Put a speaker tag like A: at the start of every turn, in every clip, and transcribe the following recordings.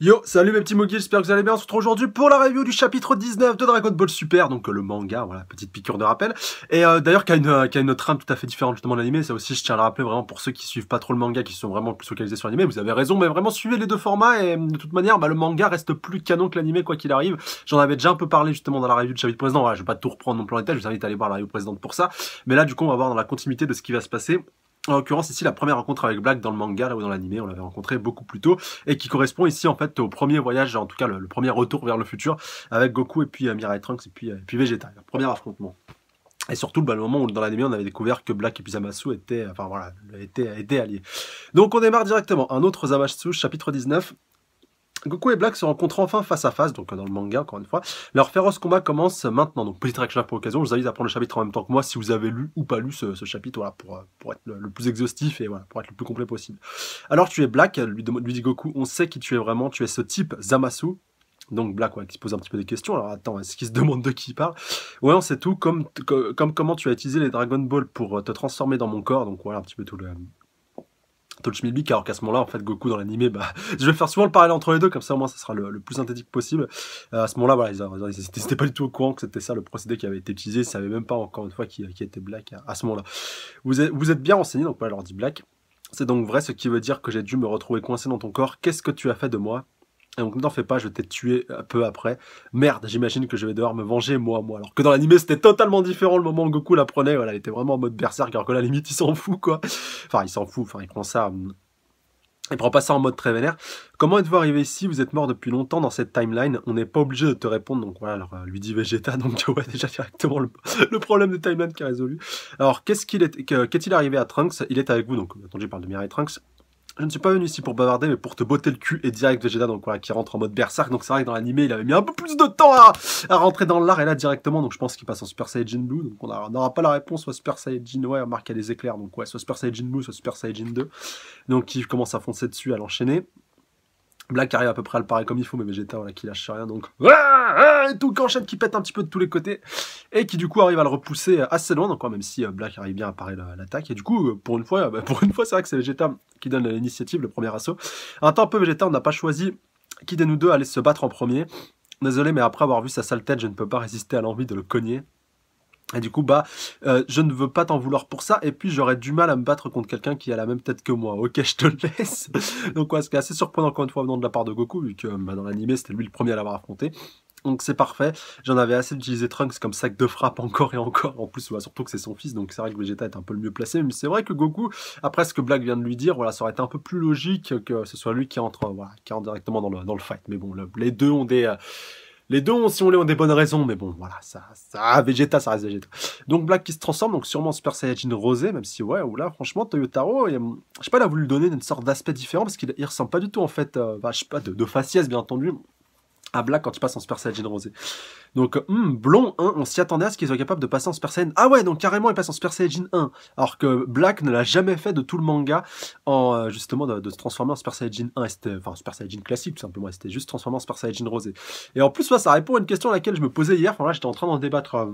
A: Yo, salut mes petits moguls, j'espère que vous allez bien. On se retrouve aujourd'hui pour la review du chapitre 19 de Dragon Ball Super, donc euh, le manga, voilà, petite piqûre de rappel. Et euh, d'ailleurs, qui a, une, euh, une trame tout à fait différente justement de l'anime, ça aussi je tiens à le rappeler vraiment pour ceux qui suivent pas trop le manga, qui sont vraiment plus focalisés sur l'anime, vous avez raison, mais vraiment suivez les deux formats et de toute manière, bah, le manga reste plus canon que l'anime quoi qu'il arrive. J'en avais déjà un peu parlé justement dans la review du chapitre précédent, je vais pas tout reprendre non plus en détail, je vous invite à aller voir la review précédente pour ça. Mais là, du coup, on va voir dans la continuité de ce qui va se passer. En l'occurrence, ici, la première rencontre avec Black dans le manga, là dans l'animé, on l'avait rencontré beaucoup plus tôt, et qui correspond ici, en fait, au premier voyage, en tout cas, le, premier retour vers le futur avec Goku et puis euh, Mirai Trunks et puis, euh, Vegeta, le premier affrontement. Et surtout, bah, le moment où dans l'anime, on avait découvert que Black et puis Zamasu étaient, enfin voilà, étaient alliés. Donc, on démarre directement. Un autre Zamasu, chapitre 19. Goku et Black se rencontrent enfin face à face, donc euh, dans le manga encore une fois. Leur féroce combat commence maintenant, donc petite réaction pour l'occasion, je vous invite à prendre le chapitre en même temps que moi si vous avez lu ou pas lu ce, chapitre, voilà, pour, euh, pour être le, plus exhaustif et voilà, pour être le plus complet possible. Alors tu es Black, lui, lui dit Goku, on sait qui tu es vraiment, tu es ce type Zamasu, donc Black, ouais, qui se pose un petit peu des questions. Alors attends, est-ce qu'il se demande de qui il parle Ouais, on sait tout, comme, comme comment tu as utilisé les Dragon Ball pour euh, te transformer dans mon corps. Donc voilà un petit peu tout le, Big, alors qu'à ce moment-là, en fait, Goku dans l'animé, bah, je vais faire souvent le parallèle entre les deux, comme ça au moins ça sera le, plus synthétique possible. Euh, à ce moment-là, voilà, ils n'étaient pas du tout au courant que c'était ça le procédé qui avait été utilisé, ils savaient même pas encore une fois qui, était Black hein, à, ce moment-là. Vous êtes, vous êtes bien renseigné, donc voilà, leur dit Black. C'est donc vrai, ce qui veut dire que j'ai dû me retrouver coincé dans ton corps. Qu'est-ce que tu as fait de moi et donc n'en fais pas, je t'ai tué un peu après. Merde, j'imagine que je vais devoir me venger moi, moi. Alors que dans l'animé c'était totalement différent le moment où Goku l'apprenait, voilà, il était vraiment en mode berserk, alors que là, limite il s'en fout quoi. Enfin il s'en fout, enfin il prend ça... Hum. Il prend pas ça en mode très vénère. Comment êtes-vous arrivé ici Vous êtes mort depuis longtemps dans cette timeline. On n'est pas obligé de te répondre. Donc voilà, alors, euh, lui dit Vegeta. Donc tu vois déjà directement le, problème de timeline qui est résolu. Alors qu'est-ce qu'il est, qu'est-il arrivé à Trunks Il est avec vous. Donc attendez, je parle de Mirai Trunks je ne suis pas venu ici pour bavarder, mais pour te botter le cul et direct Vegeta donc voilà, qui rentre en mode berserk. Donc c'est vrai que dans l'animé, il avait mis un peu plus de temps à, rentrer dans l'art et là directement, donc je pense qu'il passe en Super Saiyajin Blue. Donc on n'aura pas la réponse, soit Super Saiyajin, ouais, remarque, il des éclairs, donc ouais, soit Super Saiyajin Blue, soit Super Saiyajin 2. Donc il commence à foncer dessus, à l'enchaîner. Black arrive à peu près à le parer comme il faut, mais Vegeta qui lâche rien, donc ah, ah, et tout qu'enchaîne qui pète un petit peu de tous les côtés et qui du coup arrive à le repousser assez loin, donc même si euh, Black arrive bien à parer l'attaque et du coup euh, pour une fois, euh, bah, pour une fois c'est vrai que c'est Vegeta qui donne l'initiative, le premier assaut. Un temps peu Vegeta, on n'a pas choisi qui des nous deux allait se battre en premier. Désolé, mais après avoir vu sa sale tête, je ne peux pas résister à l'envie de le cogner. Et du coup, bah, euh, je ne veux pas t'en vouloir pour ça. Et puis, j'aurais du mal à me battre contre quelqu'un qui a la même tête que moi. Ok, je te laisse. Donc, ouais, ce qui est assez surprenant, encore une fois, venant de la part de Goku, vu que bah, dans l'animé, c'était lui le premier à l'avoir affronté. Donc c'est parfait, j'en avais assez d'utiliser Trunks comme sac de frappe encore et encore, en plus voit surtout que c'est son fils, donc c'est vrai que Vegeta est un peu le mieux placé, mais c'est vrai que Goku, après ce que Black vient de lui dire, voilà, ça aurait été un peu plus logique que ce soit lui qui entre, voilà, directement dans le, dans le fight, mais bon, les deux ont des... Euh, les deux ont, si on les ont des bonnes raisons, mais bon, voilà, ça, ça, ah, Vegeta, ça reste Vegeta. Donc Black qui se transforme, donc sûrement Super Saiyajin rosé, même si ouais, ou là, franchement, Toyotaro, il, je sais pas, il a voulu donner une sorte d'aspect différent parce qu'il ressemble pas du tout en fait, euh, je sais pas, de, de faciès bien entendu, à Black quand il passe en Super Saiyan rosé. Donc, hmm, Blond 1, on s'y attendait à ce qu'ils soient capables de passer en Super Saiyan. Ah ouais, donc carrément, il passe en Super Saiyan 1. Alors que Black ne l'a jamais fait de tout le manga, en euh, justement, de, se transformer en Super Saiyan 1. enfin, Super Saiyan classique, tout simplement. C'était juste transformé en Super Saiyan rosé. Et en plus, ça répond à une question à laquelle je me posais hier. Enfin, là, j'étais en train d'en débattre. Euh,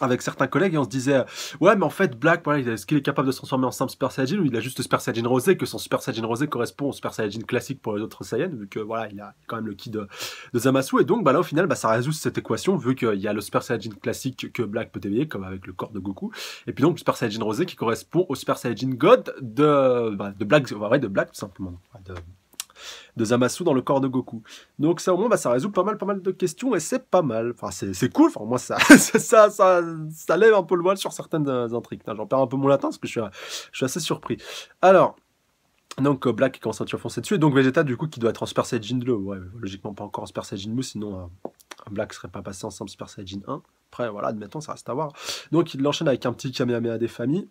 A: avec certains collègues et on se disait euh, ouais mais en fait Black est-ce qu'il est capable de se transformer en simple Super Saiyajin ou il a juste Super Saiyajin rosé que son Super Saiyajin rosé correspond au Super Saiyajin classique pour les autres Saiyans vu que voilà il a quand même le ki de, de, Zamasu et donc bah là au final bah, ça résout cette équation vu qu'il y a le Super Saiyajin classique que Black peut éveiller comme avec le corps de Goku et puis donc le Super Saiyajin rosé qui correspond au Super Saiyajin God de, bah, de Black ouais, de Black tout simplement de Zamasu dans le corps de Goku. Donc ça au moins bah, ça résout pas mal pas mal de questions et c'est pas mal. Enfin c'est cool. Enfin moi ça ça, ça ça lève un peu le voile sur certaines euh, intrigues. J'en perds un peu mon latin parce que je suis je suis assez surpris. Alors donc euh, Black qui commence à foncer dessus et donc Vegeta du coup qui doit être transpercer 2 Ouais, logiquement pas encore transpercer 2 sinon euh, Black serait pas passé ensemble Super Saiyajin 1. Après, voilà, admettons, ça reste à voir. Donc, il l'enchaîne avec un petit Kamehameha des familles.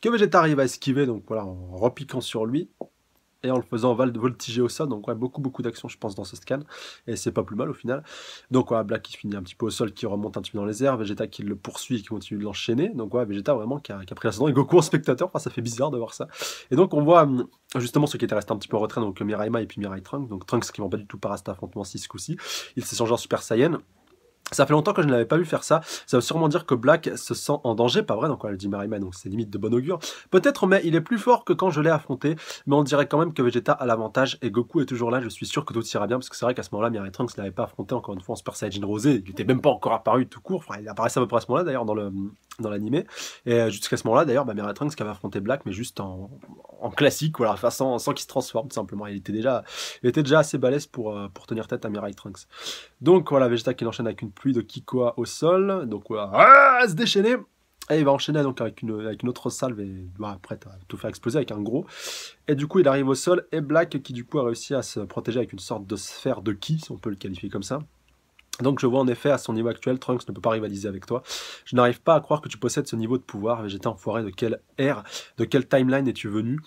A: Que Vegeta arrive à esquiver, donc voilà, en repiquant sur lui et en le faisant voltiger au sol. Donc ouais, beaucoup beaucoup d'actions je pense dans ce scan et c'est pas plus mal au final. Donc ouais, Black qui finit un petit peu au sol, qui remonte un petit peu dans les airs, Vegeta qui le poursuit et qui continue de l'enchaîner. Donc ouais, Vegeta vraiment qui a, qui la pris et Goku en spectateur, enfin ça fait bizarre de voir ça. Et donc on voit hum, justement ceux qui étaient restés un petit peu en retrait, donc Miraima et puis Mirai Trunks, donc Trunks qui vont pas du tout par affrontement 6 ce coup-ci. Il s'est changé en Super Saiyan. Ça fait longtemps que je n'avais pas vu faire ça. Ça veut sûrement dire que Black se sent en danger. Pas vrai, donc elle dit Mariman, donc c'est limite de bon augure. Peut-être, mais il est plus fort que quand je l'ai affronté. Mais on dirait quand même que Vegeta a l'avantage et Goku est toujours là. Je suis sûr que tout ira bien parce que c'est vrai qu'à ce moment-là, Mirai Trunks n'avait pas affronté encore une fois en Super Saiyajin Rosé. Il n'était même pas encore apparu tout court. Enfin, il apparaissait à peu près à ce moment-là d'ailleurs dans le dans l'animé. Et euh, jusqu'à ce moment-là, d'ailleurs, bah, Mirai Trunks qui avait affronté Black, mais juste en, en classique, voilà, enfin, sans, sans qu'il se transforme, simplement. Il était déjà, il était déjà assez balèze pour, euh, pour tenir tête à Mirai Trunks. Donc voilà, Vegeta qui l'enchaîne avec une pluie de Kikoa au sol, donc ah, se déchaîner. Et il va enchaîner donc avec une, avec une autre salve et après bah, tout faire exploser avec un gros. Et du coup, il arrive au sol et Black, qui du coup a réussi à se protéger avec une sorte de sphère de ki, on peut le qualifier comme ça. Donc je vois en effet à son niveau actuel, Trunks ne peut pas rivaliser avec toi. Je n'arrive pas à croire que tu possèdes ce niveau de pouvoir. J'étais enfoiré de quelle ère, de quelle timeline es-tu venu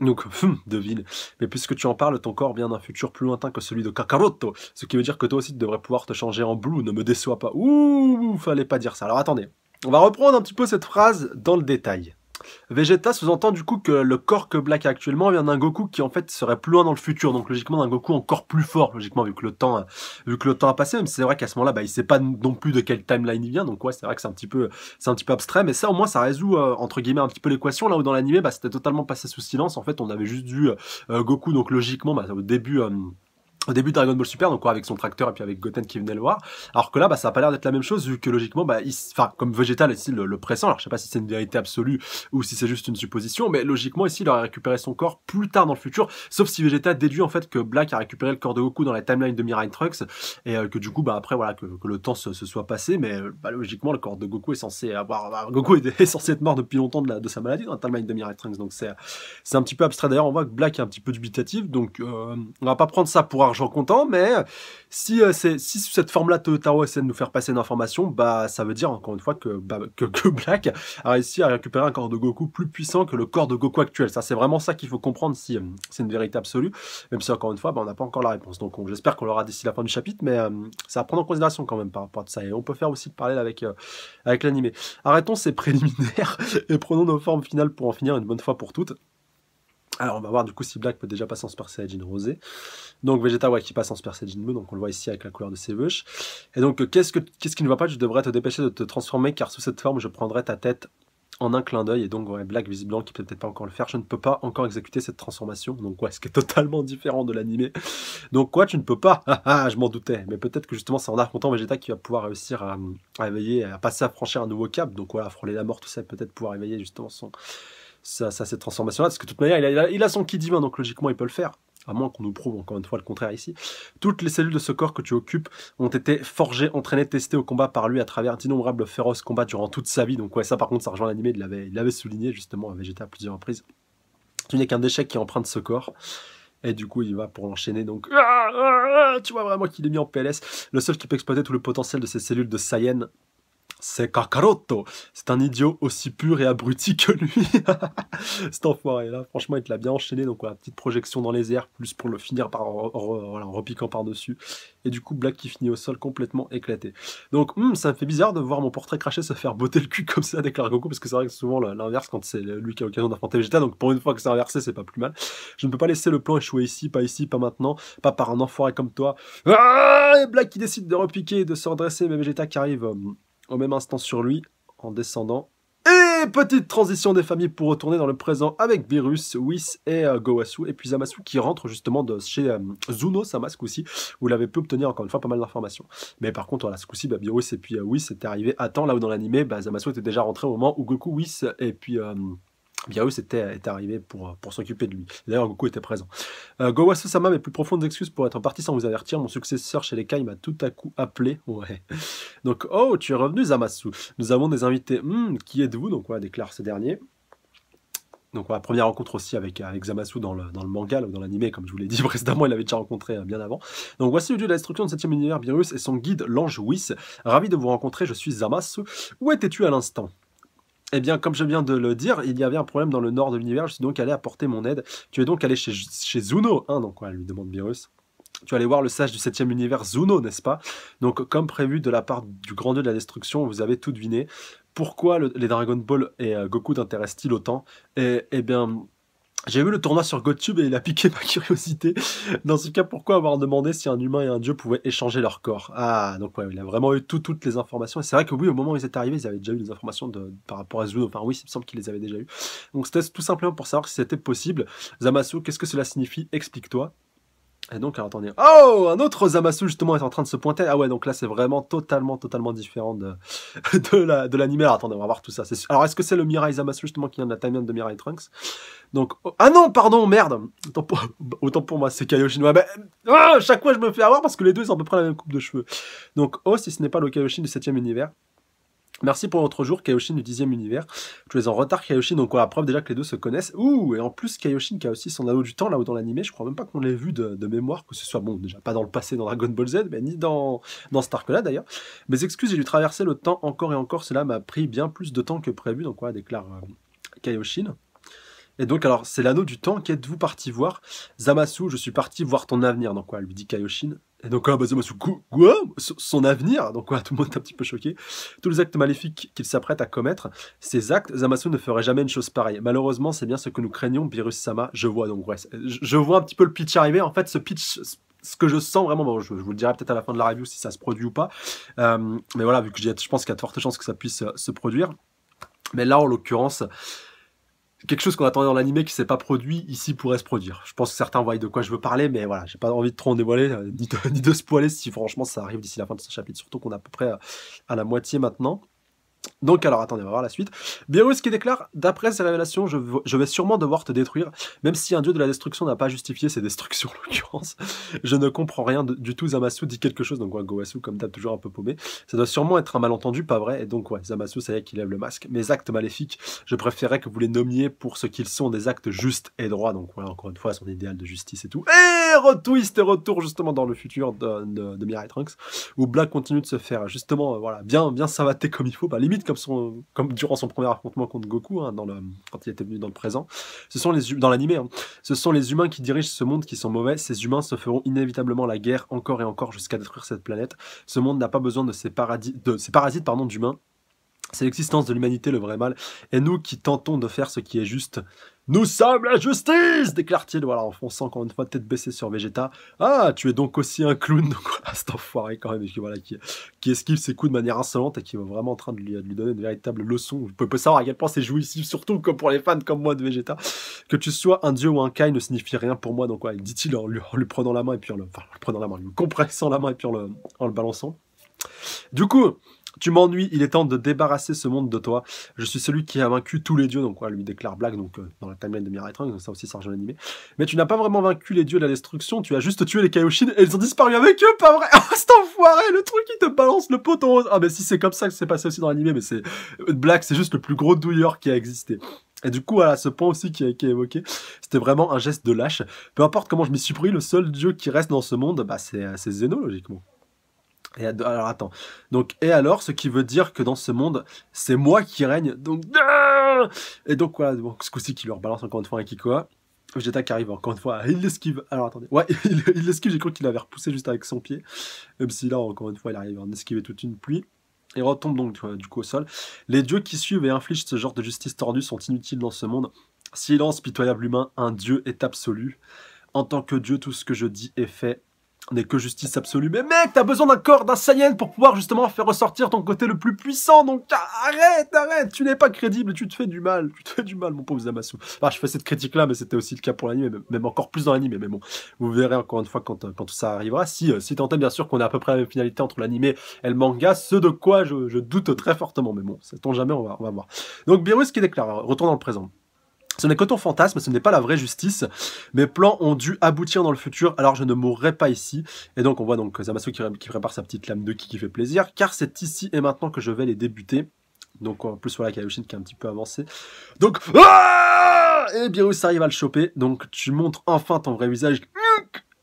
A: donc, de hum, devine, Mais puisque tu en parles, ton corps vient d'un futur plus lointain que celui de Kakaroto. Ce qui veut dire que toi aussi, tu devrais pouvoir te changer en blue. Ne me déçois pas. Ouh, fallait pas dire ça. Alors attendez. On va reprendre un petit peu cette phrase dans le détail. Vegeta sous-entend du coup que le corps que Black a actuellement vient d'un Goku qui en fait serait plus loin dans le futur, donc logiquement d'un Goku encore plus fort, logiquement vu que le temps, vu que le temps a passé. Même c'est vrai qu'à ce moment-là, bah, il sait pas non plus de quelle timeline il vient, donc ouais, c'est vrai que c'est un petit peu, un petit peu abstrait, mais ça au moins ça résout euh, entre guillemets un petit peu l'équation. Là où dans l'animé, bah, c'était totalement passé sous silence. En fait, on avait juste vu euh, Goku, donc logiquement, bah, au début. Euh, au début de Dragon Ball Super, donc avec son tracteur et puis avec Goten qui venait le voir. Alors que là, bah, ça a pas l'air d'être la même chose, vu que logiquement, bah, il, comme Vegeta ici le, le alors je sais pas si c'est une vérité absolue ou si c'est juste une supposition, mais logiquement ici, il aurait récupéré son corps plus tard dans le futur, sauf si Vegeta déduit en fait que Black a récupéré le corps de Goku dans la timeline de Mirai Trunks, et euh, que du coup, bah, après, voilà, que, le temps se, soit passé, mais euh, bah, logiquement, le corps de Goku est censé avoir, euh, Goku est, censé être mort depuis longtemps de, sa maladie dans la timeline de Mirai Trunks, donc c'est, c'est un petit peu abstrait. D'ailleurs, on voit que Black est un petit peu dubitatif, donc on va pas prendre ça pour en comptant, mais euh, si, euh, c'est si cette forme-là, Totaro essaie de nous faire passer une information, bah, ça veut dire encore une fois que, bah, que, Black a réussi à récupérer un corps de Goku plus puissant que le corps de Goku actuel. Ça, c'est vraiment ça qu'il faut comprendre si euh, c'est une vérité absolue, même si encore une fois, bah, on n'a pas encore la réponse. Donc, j'espère qu'on l'aura d'ici la fin du chapitre, mais ça à prendre en considération quand même par rapport à ça. Et on peut faire aussi le parallèle avec, avec l'animé. Arrêtons ces préliminaires et prenons nos formes finales pour en finir une bonne fois pour toutes. Alors on va voir du coup si Black peut déjà passer en Super Saiyajin rosé. Donc Vegeta ouais, qui passe en Super Saiyajin bleu, donc on le voit ici avec la couleur de ses veuches. Et donc euh, qu'est-ce, que, qu'est-ce qui ne va pas Je devrais te dépêcher de te transformer car sous cette forme je prendrai ta tête en un clin d'œil. Et donc ouais, Black visiblement qui peut peut-être pas encore le faire. Je ne peux pas encore exécuter cette transformation. Donc ouais, ce qui est totalement différent de l'animé. Donc quoi, tu ne peux pas Ah, ah Je m'en doutais. Mais peut-être que justement c'est en affrontant Vegeta qui va pouvoir réussir à, à, éveiller, à passer à franchir un nouveau cap. Donc voilà, frôler la mort, tout ça, peut-être pouvoir éveiller justement son ça, cette transformation-là, parce que de toute manière, il a, son ki divin, donc logiquement, il peut le faire à moins qu'on nous prouve encore une fois le contraire ici, toutes les cellules de ce corps que tu occupes ont été forgées, entraînées, testées au combat par lui à travers d'innombrables féroces combats durant toute sa vie. Donc ouais, ça par contre, ça rejoint l'animé, il l'avait souligné justement à Vegeta à plusieurs reprises. Tu n'es qu'un déchet qui emprunte ce corps. Et du coup, il va pour l'enchaîner. Donc, ah, ah, ah, tu vois vraiment qu'il est mis en PLS. Le seul qui peut exploiter tout le potentiel de ces cellules de Saiyan c'est Kakaroto. C'est un idiot aussi pur et abruti que lui. Cet enfoiré là, franchement, il te l'a bien enchaîné. Donc, voilà, petite projection dans les airs, plus pour le finir par en, repiquant par-dessus. Et du coup, Black qui finit au sol complètement éclaté. Donc, hmm, ça me fait bizarre de voir mon portrait craché se faire botter le cul comme ça avec Goku, parce que c'est vrai que souvent l'inverse quand c'est lui qui a l'occasion d'affronter Vegeta. Donc, pour une fois que c'est inversé, c'est pas plus mal. Je ne peux pas laisser le plan échouer ici, pas ici, pas maintenant, pas par un enfoiré comme toi. Ah, et Black qui décide de repiquer de se redresser, mais Vegeta qui arrive. Euh, au même instant sur lui en descendant. Et petite transition des familles pour retourner dans le présent avec Virus, Whis et euh, Goasu Gowasu. Et puis Zamasu qui rentre justement de chez euh, Zuno Sama masque aussi, Vous l'avez pu obtenir encore une fois pas mal d'informations. Mais par contre, voilà, ce coup-ci, bah, Virus et puis euh, Whis étaient arrivés à temps. Là où dans l'animé, bah, Zamasu était déjà rentré au moment où Goku, Whis et puis... Beerus était, arrivé pour, euh, pour s'occuper de lui. D'ailleurs, Goku était présent. Euh, sama mes plus profondes excuses pour être parti sans vous avertir. Mon successeur chez les Kai m'a tout à coup appelé. Ouais. Donc, oh, tu es revenu, Zamasu. Nous avons des invités. Hmm, qui êtes-vous Donc, ouais, déclare ce dernier. Donc, première rencontre aussi avec, avec Zamasu dans le, manga, ou dans l'animé comme je vous l'ai dit précédemment, il avait déjà rencontré euh, bien avant. Donc, voici le dieu de la destruction de 7 univers, Beerus, et son guide, l'ange Whis. Ravi de vous rencontrer, je suis Zamasu. Où étais-tu à l'instant eh bien, comme je viens de le dire, il y avait un problème dans le nord de l'univers. Je suis donc allé apporter mon aide. Tu es donc allé chez, Zuno, hein, donc quoi, lui demande Virus. Tu allé voir le sage du 7 univers Zuno, n'est-ce pas Donc, comme prévu de la part du grand dieu de la destruction, vous avez tout deviné. Pourquoi les Dragon Ball et euh, Goku t'intéressent-ils autant Eh bien, j'ai vu le tournoi sur GoTube et il a piqué ma curiosité. Dans ce cas, pourquoi avoir demandé si un humain et un dieu pouvaient échanger leur corps Ah, donc ouais, il a vraiment eu toutes les informations. Et c'est vrai que oui, au moment où ils étaient arrivés, ils avaient déjà eu des informations de, par rapport à Zuno. Enfin oui, il me semble qu'ils les avaient déjà eues. Donc c'était tout simplement pour savoir si c'était possible. Zamasu, qu'est-ce que cela signifie Explique-toi. Et donc, alors, attendez. Oh Un autre Zamasu, justement, est en train de se pointer. Ah ouais, donc là, c'est vraiment totalement, totalement différent de, de l'anime. La, de alors, attendez, on va voir tout ça. alors, est-ce que c'est le Mirai Zamasu, justement, qui vient de la timeline de Mirai Trunks Donc, oh, ah non, pardon, merde Autant pour, moi, c'est Kaioshin. bah, ben, oh, chaque fois, je me fais avoir parce que les deux, ils ont à peu près la même coupe de cheveux. Donc, oh, si ce n'est pas le Kaioshin du 7ème univers. Merci pour votre jour, Kaioshin du 10e univers. Tu es en retard, Kaioshin, donc on la preuve déjà que les deux se connaissent. Ouh, et en plus, Kaioshin qui a aussi son anneau du temps là où dans l'animé, je crois même pas qu'on l'ait vu de, mémoire, que ce soit bon, déjà pas dans le passé dans Dragon Ball Z, mais ni dans, dans là d'ailleurs. Mes excuses, j'ai dû traverser le temps encore et encore, cela m'a pris bien plus de temps que prévu, donc quoi, déclare euh, Kaioshin. Et donc, alors, c'est l'anneau du temps. Qu'êtes-vous parti voir Zamasu, je suis parti voir ton avenir. Donc, quoi, lui dit Kaioshin. Et donc, ah, Zamasu, Son avenir Donc, quoi, tout le monde est un petit peu choqué. Tous les actes maléfiques qu'il s'apprête à commettre, ces actes, Zamasu ne ferait jamais une chose pareille. Malheureusement, c'est bien ce que nous craignons, Virus Sama. Je vois donc, ouais, je vois un petit peu le pitch arriver. En fait, ce pitch, ce que je sens vraiment, je, vous le dirai peut-être à la fin de la review si ça se produit ou pas. Euh, mais voilà, vu que je pense qu'il y a de fortes chances que ça puisse euh, se produire. Mais là, en l'occurrence, quelque chose qu'on attendait dans l'animé qui s'est pas produit ici pourrait se produire. Je pense que certains voient de quoi je veux parler, mais voilà, j'ai pas envie de trop en dévoiler, euh, ni, de, spoiler si franchement ça arrive d'ici la fin de ce chapitre, surtout qu'on est à peu près euh, à la moitié maintenant. Donc alors attendez, on va voir la suite. Beerus qui déclare D'après ces révélations, je, je, vais sûrement devoir te détruire, même si un dieu de la destruction n'a pas justifié ses destructions en l'occurrence. Je ne comprends rien du tout. Zamasu dit quelque chose, donc ouais, Gowasu, comme d'hab, toujours un peu paumé. Ça doit sûrement être un malentendu, pas vrai. Et donc ouais, Zamasu, ça y est qu'il lève le masque. Mes actes maléfiques, je préférais que vous les nommiez pour ce qu'ils sont, des actes justes et droits. Donc voilà, encore une fois, son idéal de justice et tout. Et retwist et retour justement dans le futur de, de, Mirai Trunks, où Black continue de se faire justement, euh, voilà, bien, bien savater comme il faut, pas limite comme, durant son premier affrontement contre Goku, hein, quand il était venu dans le présent. Ce sont les, dans l'animé, hein, ce sont les humains qui dirigent ce monde qui sont mauvais. Ces humains se feront inévitablement la guerre encore et encore jusqu'à détruire cette planète. Ce monde n'a pas besoin de ces, paradis, de, ces parasites pardon, d'humains. C'est l'existence de l'humanité le vrai mal, et nous qui tentons de faire ce qui est juste, nous sommes la justice déclare-t-il, voilà, en fonçant encore une fois tête baissée sur Vegeta. Ah, tu es donc aussi un clown, donc voilà, cet enfoiré quand même, qui, voilà, qui, esquive ses coups de manière insolente et qui est vraiment en train de lui, donner une véritable leçon. Vous pouvez pas savoir à quel point c'est jouissif, surtout comme pour les fans comme moi de Vegeta. Que tu sois un dieu ou un Kai ne signifie rien pour moi, donc voilà, dit-il en, lui prenant la main et puis en le, enfin, en le prenant la main, lui compressant la main et puis en le balançant. Du coup, tu m'ennuies, il est temps de débarrasser ce monde de toi. Je suis celui qui a vaincu tous les dieux, donc voilà, lui déclare Black donc, euh, dans la timeline de Mirai ça aussi ça rejoint l'animé. Mais tu n'as pas vraiment vaincu les dieux de la destruction, tu as juste tué les Kaioshin et ils ont disparu avec eux, pas vrai Ah oh, cet enfoiré, le truc qui te balance le poteau rose Ah mais si c'est comme ça que c'est passé aussi dans l'animé, mais c'est... Euh, Black, c'est juste le plus gros douilleur qui a existé. Et du coup, à ce point aussi qui, qui est évoqué, c'était vraiment un geste de lâche. Peu importe comment je m'y suis pris, le seul dieu qui reste dans ce monde, bah c'est Zeno, euh, logiquement alors attends. Donc et alors, ce qui veut dire que dans ce monde, c'est moi qui règne. Donc ah et donc quoi ce coup-ci, qui leur balance encore une fois un Kikoa. Vegeta qui arrive encore une fois, il l'esquive. Alors attendez, ouais, il, il l'esquive. J'ai cru qu'il l'avait repoussé juste avec son pied. Même si là, encore une fois, il arrive à en esquiver toute une pluie et retombe donc du coup au sol. Les dieux qui suivent et infligent ce genre de justice tordue sont inutiles dans ce monde. Silence, pitoyable humain, un dieu est absolu. En tant que dieu, tout ce que je dis est fait. On n'est que justice absolue. Mais mec, t'as besoin d'un corps, d'un Saiyan pour pouvoir justement faire ressortir ton côté le plus puissant. Donc arrête, arrête, tu n'es pas crédible, tu te fais du mal, tu te fais du mal, mon pauvre Zamasu. Enfin, je fais cette critique là, mais c'était aussi le cas pour l'anime, même encore plus dans l'anime. Mais bon, vous verrez encore une fois quand, euh, quand ça arrivera. Si, euh, si tant bien sûr qu'on a à peu près la même finalité entre l'anime et le manga, ce de quoi je, doute très fortement. Mais bon, ça on jamais, on va, on va voir. Donc Beerus qui déclare, retour dans le présent. Ce n'est que ton fantasme, ce n'est pas la vraie justice. Mes plans ont dû aboutir dans le futur, alors je ne mourrai pas ici. Et donc on voit donc Zamasu qui, qui prépare sa petite lame de qui qui fait plaisir, car c'est ici et maintenant que je vais les débuter. Donc en plus voilà Kaioshin qui est un petit peu avancé. Donc ah et Beerus arrive à le choper. Donc tu montres enfin ton vrai visage.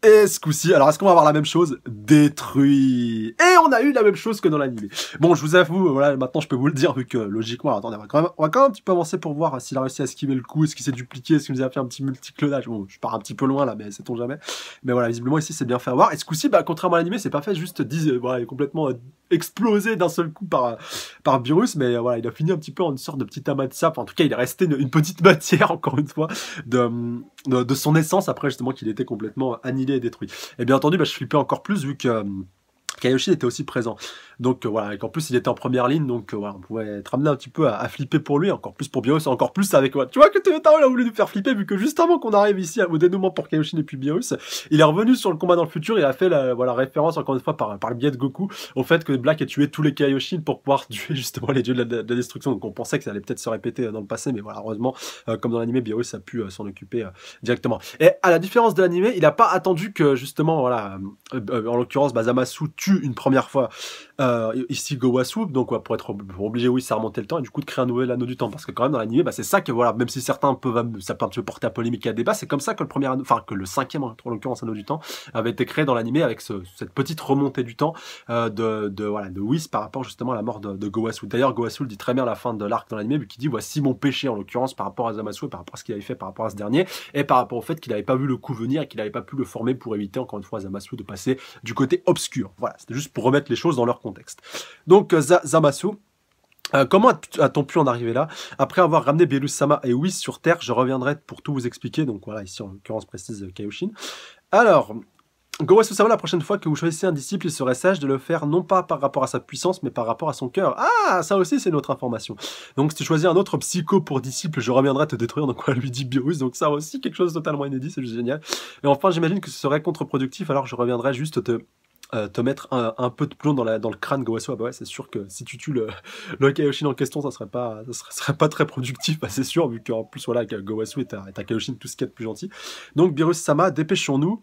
A: Et ce coup-ci, alors est-ce qu'on va avoir la même chose détruit. Et on a eu la même chose que dans l'animé. Bon, je vous avoue, voilà, maintenant je peux vous le dire, vu que logiquement, attendez, on va quand même, on quand même un petit peu avancer pour voir s'il a réussi à esquiver le coup, est-ce qu'il s'est dupliqué, est-ce qu'il nous a fait un petit multiclonage. Bon, je pars un petit peu loin là, mais sait-on jamais. Mais voilà, visiblement ici c'est bien fait à voir. Et ce coup-ci, bah, contrairement à l'animé, c'est pas fait juste 10, euh, voilà, complètement euh, explosé d'un seul coup par, euh, par virus, mais voilà, il a fini un petit peu en une sorte de petit amas de en tout cas, il est resté une, petite matière, encore une fois, de, de, son essence après justement qu'il était complètement annihilé et détruit. Et bien entendu, bah, je flippais encore plus vu um, Kaioshin était aussi présent. Donc euh, voilà, et qu'en plus il était en première ligne, donc euh, voilà, on pouvait être amené un petit peu à, flipper pour lui, encore plus pour Bios, encore plus avec. moi. tu vois que Toyota a voulu nous faire flipper vu que juste avant qu'on arrive ici au dénouement pour et puis Bios, il est revenu sur le combat dans le futur, il a fait la voilà, référence encore une fois par, par le biais de Goku au fait que Black ait tué tous les Kaioshin pour pouvoir tuer justement les dieux de la, destruction. Donc on pensait que ça allait peut-être se répéter euh, dans le passé, mais voilà, heureusement, comme dans l'anime, Bios a pu s'en occuper directement. Et à la différence de l'anime, il n'a pas attendu que justement, voilà, en l'occurrence, Bazamasu une première fois euh, ici ici Swoop, donc pour être obligé, oui, ça remonter le temps, et du coup de créer un nouvel anneau du temps, parce que quand même dans l'animé, bah, c'est ça que, voilà, même si certains peuvent, ça peut un petit peu porter à polémique et à débat, c'est comme ça que le premier enfin que le cinquième, l'occurrence, anneau du temps, avait été créé dans l'animé avec cette petite remontée du temps euh, de, de, voilà, de par rapport justement à la mort de, de swoop D'ailleurs, Gowasu le dit très bien la fin de l'arc dans l'animé, vu qu'il dit, voici mon péché, en l'occurrence, par rapport à Zamasu, et par rapport à ce qu'il avait fait par rapport à ce dernier, et par rapport au fait qu'il n'avait pas vu le coup venir et qu'il n'avait pas pu le former pour éviter, encore une fois, Zamasu de passer du côté obscur. Voilà, c'était juste pour remettre les choses dans leur contexte. Donc euh, Zamasu, euh, comment a-t-on pu en arriver là Après avoir ramené Sama et Whis sur Terre, je reviendrai pour tout vous expliquer. Donc voilà, ici en l'occurrence précise euh, Kaioshin. Alors, va la prochaine fois que vous choisissez un disciple, il serait sage de le faire non pas par rapport à sa puissance, mais par rapport à son cœur. Ah, ça aussi, c'est notre information. Donc, si tu choisis un autre psycho pour disciple, je reviendrai te détruire. Donc, voilà, lui dit Beerus. Donc, ça aussi, quelque chose totalement inédit, c'est juste génial. Et enfin, j'imagine que ce serait contre-productif, alors je reviendrai juste te euh, te mettre un, peu de plomb dans, dans le crâne Gowasso, ah bah ouais, c'est sûr que si tu tues le, le en question, ça serait pas, ça serait, pas très productif, bah, c'est sûr, vu qu'en plus, voilà, est un tout ce qu'il y a de plus gentil. Donc, Virus Sama, dépêchons-nous,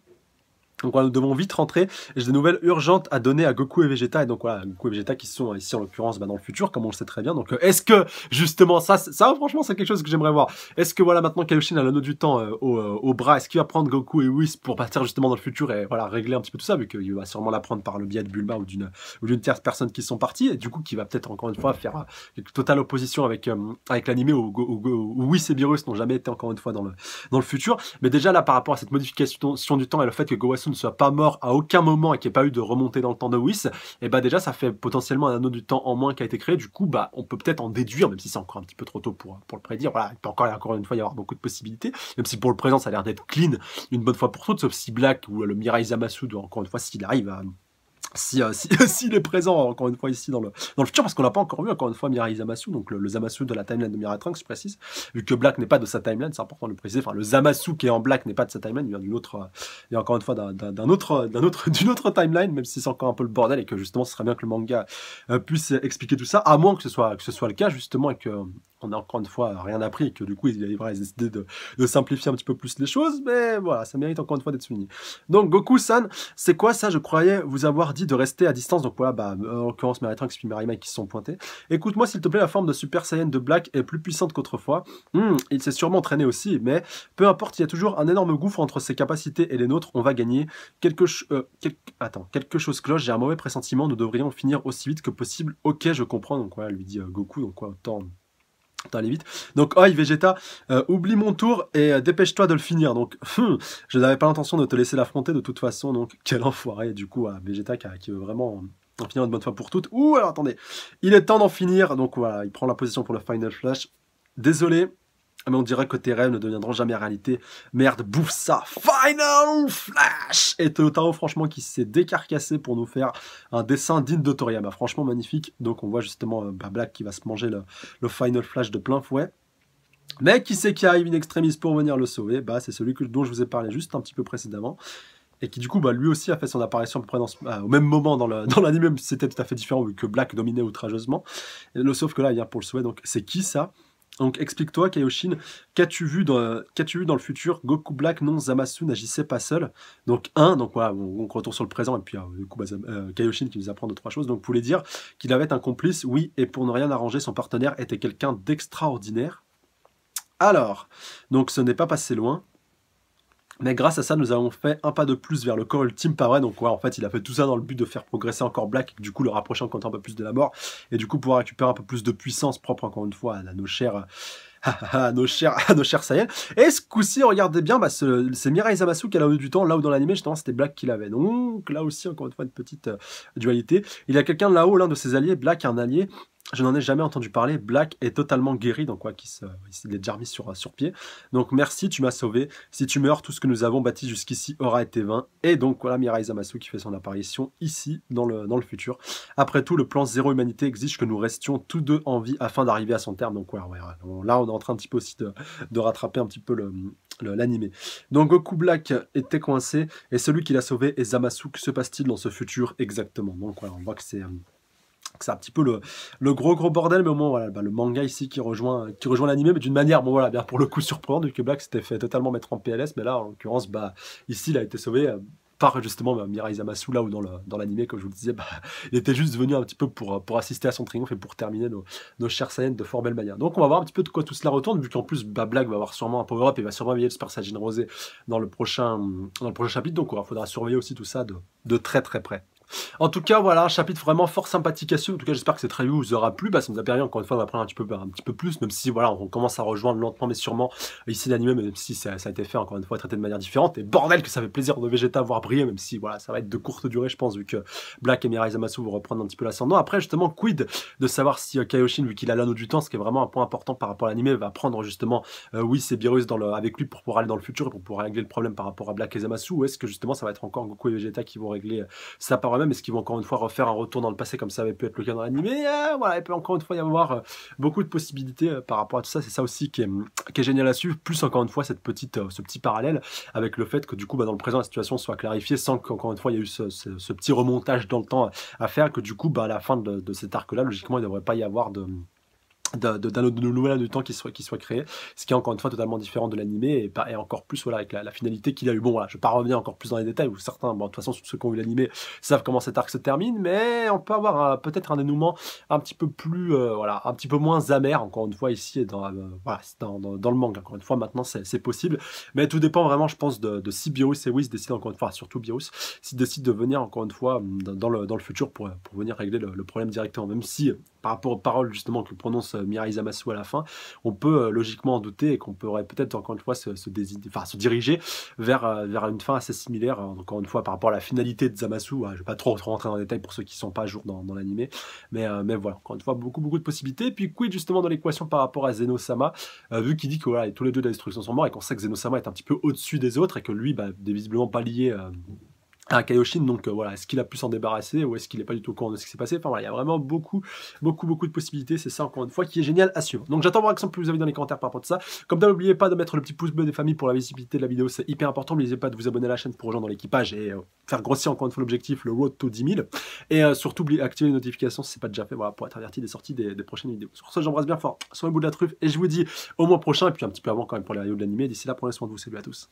A: donc voilà, nous devons vite rentrer. J'ai des nouvelles urgentes à donner à Goku et Vegeta. Et donc voilà, Goku et Vegeta qui sont ici en l'occurrence bah, dans le futur, comme on le sait très bien. Donc euh, est-ce que justement ça, ça franchement c'est quelque chose que j'aimerais voir. Est-ce que voilà maintenant Kaioshin a l'anneau du temps euh, euh, au, bras, est-ce qu'il va prendre Goku et Whis pour partir justement dans le futur et voilà régler un petit peu tout ça vu qu'il va sûrement la prendre par le biais de Bulma ou d'une ou d'une tierce personne qui sont parties et du coup qui va peut-être encore une fois faire une totale opposition avec avec l'animé où, où, Whis et Beerus n'ont jamais été encore une fois dans le dans le futur. Mais déjà là par rapport à cette modification du temps et le fait que Goku ne soit pas mort à aucun moment et qu'il n'y ait pas eu de remontée dans le temps de Whis, et eh bah ben déjà ça fait potentiellement un anneau du temps en moins qui a été créé. Du coup, bah on peut peut-être en déduire, même si c'est encore un petit peu trop tôt pour, pour le prédire. Voilà, il peut encore, encore une fois y avoir beaucoup de possibilités, même si pour le présent ça a l'air d'être clean une bonne fois pour toutes, sauf si Black ou euh, le Mirai Zamasu encore une fois s'il arrive à si, euh, s'il est présent encore une fois ici dans le, dans le futur, parce qu'on n'a pas encore vu encore une fois Mirai Zamasu, donc le, Zamasu de la timeline de Mirai Trunks, je précise, vu que Black n'est pas de sa timeline, c'est important de le préciser, enfin le Zamasu qui est en Black n'est pas de sa timeline, il vient d'une autre, euh, et encore une fois d'un autre, d'un autre, euh, d'une autre timeline, même si c'est encore un peu le bordel et que justement ce serait bien que le manga puisse expliquer tout ça, à moins que ce soit, que ce soit le cas justement et que on a encore une fois rien appris et que du coup il y a décidé de, de simplifier un petit peu plus les choses, mais voilà, ça mérite encore une fois d'être souligné. Donc Goku-san, c'est quoi ça Je croyais vous avoir de rester à distance. Donc voilà, bah, euh, en l'occurrence, meretrin puis Marima qui se sont pointés. Écoute-moi, s'il te plaît, la forme de Super Saiyan de Black est plus puissante qu'autrefois. Hmm, il s'est sûrement entraîné aussi, mais peu importe, il y a toujours un énorme gouffre entre ses capacités et les nôtres. On va gagner. Quelque, chose euh, Attends, quelque chose cloche, j'ai un mauvais pressentiment. Nous devrions finir aussi vite que possible. Ok, je comprends. Donc voilà, lui dit euh, Goku, donc quoi, autant Putain, vite. Donc, Oi Vegeta, euh, oublie mon tour et euh, dépêche-toi de le finir. Donc, hmm, je n'avais pas l'intention de te laisser l'affronter de toute façon. Donc, quel enfoiré, du coup, à Vegeta qui, qui veut vraiment en finir une bonne fois pour toutes. Ouh, alors attendez, il est temps d'en finir. Donc, voilà, il prend la position pour le Final Flash. Désolé, ah, mais on dirait que tes rêves ne deviendront jamais réalité. Merde, bouffe ça. Final Flash Et Totaro, franchement, qui s'est décarcassé pour nous faire un dessin digne de Toriyama. Franchement, magnifique. Donc, on voit justement euh, bah, Black qui va se manger le, Final Flash de plein fouet. Mais qui c'est qui arrive in extremis pour venir le sauver Bah, c'est celui dont je vous ai parlé juste un petit peu précédemment et qui du coup bah, lui aussi a fait son apparition à peu près bah, au même moment dans l'anime, dans c'était tout à fait différent vu que Black dominait outrageusement, le, sauf que là il vient pour le sauver. donc c'est qui ça donc explique-toi, Kaioshin, qu'as-tu vu, dans, qu'as-tu vu dans le futur Goku Black, non, Zamasu n'agissait pas seul. Donc un, donc voilà, on, retourne sur le présent, et puis euh, du coup, bah, euh, qui nous apprend deux, trois choses. Donc voulait dire qu'il avait un complice, oui, et pour ne rien arranger, son partenaire était quelqu'un d'extraordinaire. Alors, donc ce n'est pas passé loin, mais grâce à ça, nous avons fait un pas de plus vers le corps ultime, pas vrai Donc ouais, en fait, il a fait tout ça dans le but de faire progresser encore Black, du coup le rapprocher encore un peu plus de la mort, et du coup pouvoir récupérer un peu plus de puissance propre, encore une fois, à nos chers... à nos chers, à nos chers Et ce coup-ci, regardez bien, bah, c'est Mirai Zamasu qui a eu du temps, là où dans l'animé justement, c'était Black qui l'avait. Donc là aussi, encore une fois, une petite euh, dualité. Il y a quelqu'un là-haut, l'un de ses alliés, Black, un allié, je n'en ai jamais entendu parler. Black est totalement guéri, donc quoi se, il déjà remis sur, sur pied. Donc merci, tu m'as sauvé. Si tu meurs, tout ce que nous avons bâti jusqu'ici aura été vain. Et donc voilà Mirai Zamasu qui fait son apparition ici, dans le, dans le futur. Après tout, le plan Zéro Humanité exige que nous restions tous deux en vie afin d'arriver à son terme. Donc ouais, ouais, là, on est en train un aussi de, rattraper un petit peu le, l'animé. Donc Goku Black était coincé et celui qui l'a sauvé est Zamasu. Que se passe-t-il dans ce futur exactement Donc voilà, on voit que c'est euh, c'est un petit peu le, gros gros bordel, mais au moins bah, le manga ici qui rejoint qui rejoint l'anime, mais d'une manière bon voilà bien pour le coup surprenante vu que Black s'était fait totalement mettre en PLS, mais là en l'occurrence bah ici il a été sauvé euh, par justement bah, Mirai Zamasu là où dans l'anime comme je vous le disais bah, il était juste venu un petit peu pour, euh, pour assister à son triomphe et pour terminer nos, chers Saiyans de fort belle manière donc on va voir un petit peu de quoi tout cela retourne vu qu'en plus bah, Black va avoir sûrement un power-up et va sûrement veiller le Super Rosé dans le prochain dans le prochain chapitre donc il faudra surveiller aussi tout ça de, de très très près en tout cas, voilà, un chapitre vraiment fort sympathique à suivre. En tout cas, j'espère que cette review vous aura plu. Bah, ça nous a permis encore une fois d'apprendre un petit peu, bah, un petit peu plus, même si voilà, on commence à rejoindre lentement mais sûrement euh, ici l'anime, même si ça, a été fait encore une fois traité de manière différente. Et bordel que ça fait plaisir de Vegeta voir briller, même si voilà, ça va être de courte durée, je pense, vu que Black et Mirai Zamasu vont reprendre un petit peu l'ascendant. Après, justement, quid de savoir si euh, Kaioshin, vu qu'il a l'anneau du temps, ce qui est vraiment un point important par rapport à l'animé va prendre justement oui euh, ses virus dans le, avec lui pour pouvoir aller dans le futur et pour pouvoir régler le problème par rapport à Black et Zamasu, ou est-ce que justement ça va être encore Goku et Vegeta qui vont régler sa parole même est-ce qu'ils vont encore une fois refaire un retour dans le passé comme ça avait pu être le cas dans l'animé. Ah, voilà, il peut encore une fois y avoir euh, beaucoup de possibilités euh, par rapport à tout ça. C'est ça aussi hum, qui est, génial à suivre. Plus encore une fois cette petite, euh, ce petit parallèle avec le fait que du coup bah, dans le présent la situation soit clarifiée sans qu'encore une fois il y ait eu ce, petit remontage dans le temps à faire. Que du coup bah, à la fin de, de cet arc-là, logiquement, il ne devrait pas y avoir de d'un nouvel de temps qui soit, qui soit créé, ce qui est encore une fois totalement différent de l'animé et, encore plus voilà, avec la, finalité qu'il a eu. Bon, voilà, je ne vais pas revenir encore plus dans les détails, où certains, de toute façon, ceux qui ont vu l'animé savent comment cet arc se termine, mais on peut avoir peut-être un dénouement un petit peu plus, euh, voilà, un petit peu moins amer, encore une fois, ici, et dans, euh, le manga. Encore une fois, maintenant, c'est possible, mais tout dépend vraiment, je pense, de, si Bios et Wiz décident encore une fois, surtout Bios, s'ils décide de venir encore une fois mm, dans, le, futur pour, venir régler le, le problème directement, même si par rapport aux paroles justement que prononce euh, Mirai Zamasu à la fin, on peut euh, logiquement en douter et qu'on pourrait peut-être encore une fois se, diriger vers, euh, vers une fin assez similaire, encore une fois par rapport à la finalité de Zamasu. Hein, je ne vais pas trop, rentrer dans les détails pour ceux qui ne sont pas à jour dans, dans l'animé, mais, mais voilà, encore une fois, beaucoup, beaucoup de possibilités. puis, quid justement dans l'équation par rapport à Zenosama, vu qu'il dit que voilà, tous les deux de la destruction sont morts et qu'on sait que zeno est un petit peu au-dessus des autres et que lui, bah, visiblement pas lié à ah, Kaioshin, donc euh, voilà, est-ce qu'il a pu s'en débarrasser ou est-ce qu'il n'est pas du tout au courant de ce qui s'est passé Enfin voilà, il y a vraiment beaucoup, beaucoup, beaucoup de possibilités, c'est ça encore une fois qui est génial à suivre. Donc j'attends vos réactions plus vous avez dans les commentaires par rapport à ça. Comme d'hab, n'oubliez pas de mettre le petit pouce bleu des familles pour la visibilité de la vidéo, c'est hyper important. N'oubliez pas de vous abonner à la chaîne pour rejoindre l'équipage et euh, faire grossir encore une fois l'objectif, le road to 10 000. Et euh, surtout, activer les notifications si ce n'est pas déjà fait, voilà, pour être averti des sorties des, prochaines vidéos. Sur ça, j'embrasse bien fort, sur le bout de la truffe et je vous dis au mois prochain et puis un petit peu avant quand même pour les vidéos de D'ici là, prenez soin de vous, salut à tous.